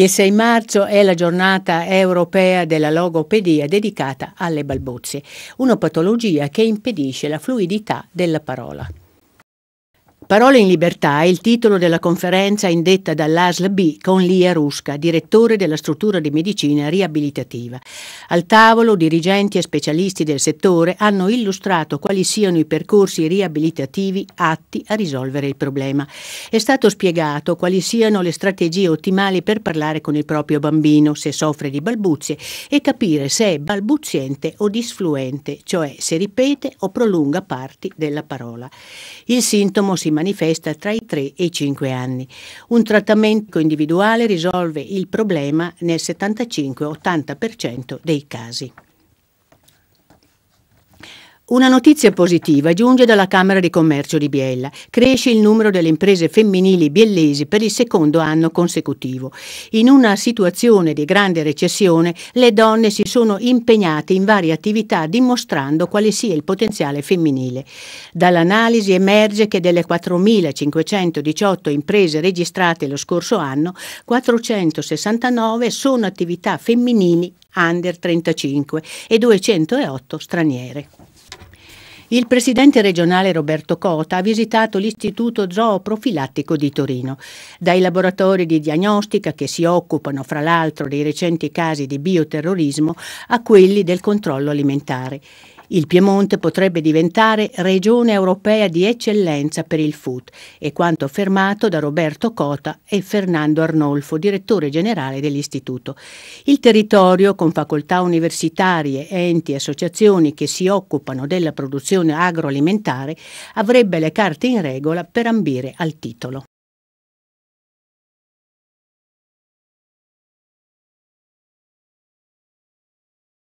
Il 6 marzo è la giornata europea della logopedia dedicata alle balbuzie, una patologia che impedisce la fluidità della parola. Parole in libertà è il titolo della conferenza indetta dall'ASL B con Lia Rusca, direttore della struttura di medicina riabilitativa. Al tavolo dirigenti e specialisti del settore hanno illustrato quali siano i percorsi riabilitativi atti a risolvere il problema. È stato spiegato quali siano le strategie ottimali per parlare con il proprio bambino se soffre di balbuzie e capire se è balbuziente o disfluente, cioè se ripete o prolunga parti della parola. Il sintomo si manifesta manifesta tra i 3 e i 5 anni. Un trattamento individuale risolve il problema nel 75-80% dei casi. Una notizia positiva giunge dalla Camera di Commercio di Biella. Cresce il numero delle imprese femminili biellesi per il secondo anno consecutivo. In una situazione di grande recessione, le donne si sono impegnate in varie attività dimostrando quale sia il potenziale femminile. Dall'analisi emerge che delle 4.518 imprese registrate lo scorso anno, 469 sono attività femminili under 35 e 208 straniere. Il presidente regionale Roberto Cota ha visitato l'Istituto Zooprofilattico di Torino. Dai laboratori di diagnostica che si occupano fra l'altro dei recenti casi di bioterrorismo a quelli del controllo alimentare. Il Piemonte potrebbe diventare regione europea di eccellenza per il food, è quanto affermato da Roberto Cota e Fernando Arnolfo, direttore generale dell'istituto. Il territorio, con facoltà universitarie, enti e associazioni che si occupano della produzione agroalimentare, avrebbe le carte in regola per ambire al titolo.